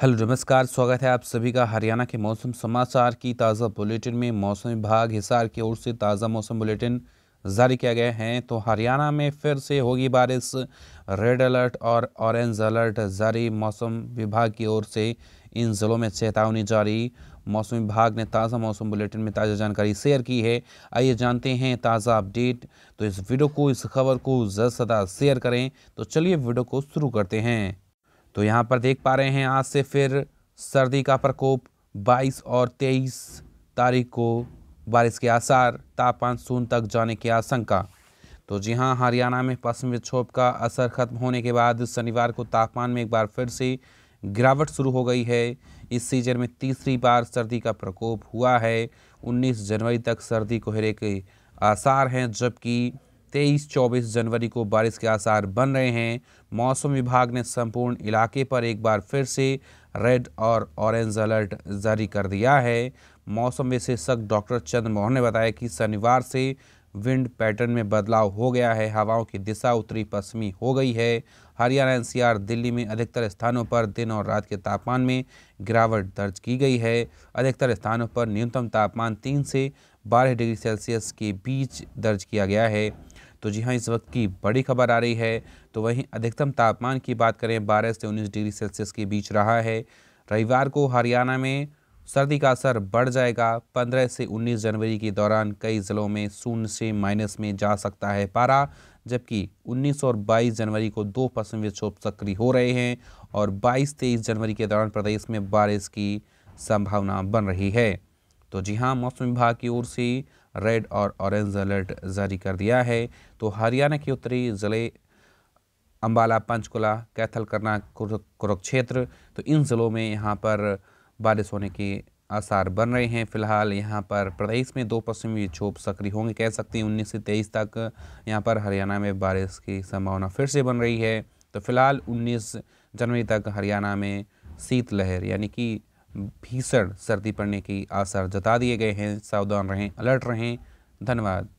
hello नमस्कार स्वागत है आप सभी का हरियाणा के मौसम समाचार की ताज़ा बुलेटिन में मौसम विभाग हिसार की ओर से ताज़ा मौसम बुलेटिन जारी किया गया है तो हरियाणा में फिर से होगी बारिश रेड अलर्ट और ऑरेंज अलर्ट जारी मौसम विभाग की ओर से इन ज़िलों में चेतावनी जारी मौसम विभाग ने ताज़ा मौसम बुलेटिन में ताज़ा जानकारी शेयर की है आइए जानते हैं ताज़ा अपडेट तो इस वीडियो को इस खबर को ज़्यादा सदा शेयर करें तो चलिए वीडियो को शुरू करते हैं तो यहाँ पर देख पा रहे हैं आज से फिर सर्दी का प्रकोप 22 और 23 तारीख को बारिश के आसार तापमान शून्य तक जाने की आशंका तो जी हाँ हरियाणा में पश्चिमी विक्षोभ का असर खत्म होने के बाद शनिवार को तापमान में एक बार फिर से गिरावट शुरू हो गई है इस सीजन में तीसरी बार सर्दी का प्रकोप हुआ है 19 जनवरी तक सर्दी कोहरे के आसार हैं जबकि तेईस चौबीस जनवरी को बारिश के आसार बन रहे हैं मौसम विभाग ने संपूर्ण इलाके पर एक बार फिर से रेड और ऑरेंज अलर्ट जारी कर दिया है मौसम विशेषज्ञ डॉक्टर चंद्र मोहन ने बताया कि शनिवार से विंड पैटर्न में बदलाव हो गया है हवाओं की दिशा उत्तरी पश्चिमी हो गई है हरियाणा एनसीआर दिल्ली में अधिकतर स्थानों पर दिन और रात के तापमान में गिरावट दर्ज की गई है अधिकतर स्थानों पर न्यूनतम तापमान तीन से बारह डिग्री सेल्सियस के बीच दर्ज किया गया है तो जी हाँ इस वक्त की बड़ी खबर आ रही है तो वहीं अधिकतम तापमान की बात करें बारह से उन्नीस डिग्री सेल्सियस के बीच रहा है रविवार को हरियाणा में सर्दी का असर बढ़ जाएगा 15 से 19 जनवरी के दौरान कई ज़िलों में शून्य से माइनस में जा सकता है पारा जबकि 19 और 22 जनवरी को दो पश्चिमी विक्षोभ सक्रिय हो रहे हैं और 22 तेईस जनवरी के दौरान प्रदेश में बारिश की संभावना बन रही है तो जी हाँ मौसम विभाग की ओर से रेड और ऑरेंज अलर्ट जारी कर दिया है तो हरियाणा के उत्तरी ज़िले अम्बाला पंचकुला कैथल करना कुरुक्षेत्र तो इन ज़िलों में यहाँ पर बारिश होने के आसार बन रहे हैं फिलहाल यहाँ पर प्रदेश में दो पश्चिमी विक्षोभ सक्रिय होंगे कह सकते हैं उन्नीस से तेईस तक यहाँ पर हरियाणा में बारिश की संभावना फिर से बन रही है तो फिलहाल उन्नीस जनवरी तक हरियाणा में शीतलहर यानी कि भीषण सर्दी पड़ने की आसार जता दिए गए हैं सावधान रहें अलर्ट रहें धन्यवाद